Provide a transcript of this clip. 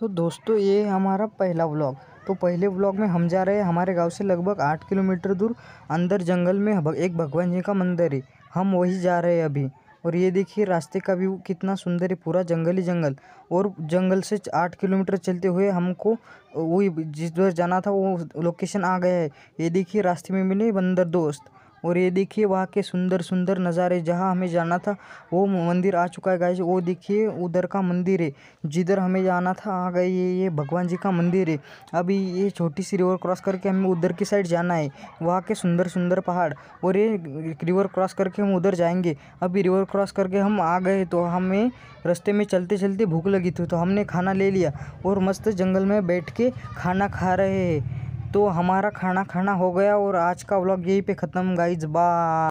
तो दोस्तों ये हमारा पहला ब्लॉग तो पहले ब्लॉग में हम जा रहे हैं हमारे गांव से लगभग आठ किलोमीटर दूर अंदर जंगल में एक भगवान जी का मंदिर है हम वही जा रहे हैं अभी और ये देखिए रास्ते का व्यू कितना सुंदर है पूरा जंगल ही जंगल और जंगल से आठ किलोमीटर चलते हुए हमको वही जिस दर जाना था वो लोकेशन आ गया है ये देखिए रास्ते में मिले बंदर दोस्त और ये देखिए वहाँ के सुंदर सुंदर नज़ारे जहाँ हमें जाना था वो मंदिर आ चुका है गाइज वो देखिए उधर का मंदिर है जिधर हमें जाना था आ गए ये ये भगवान जी का मंदिर है अभी ये छोटी सी रिवर क्रॉस करके हमें उधर की साइड जाना है वहाँ के सुंदर सुंदर पहाड़ और ये रिवर क्रॉस करके हम उधर जाएंगे अभी रिवर क्रॉस करके हम आ गए तो हमें रास्ते में चलते चलते भूख लगी थी तो हमने खाना ले लिया और मस्त जंगल में बैठ के खाना खा रहे हैं तो हमारा खाना खाना हो गया और आज का व्लॉग यहीं पे ख़त्म गाइज बाय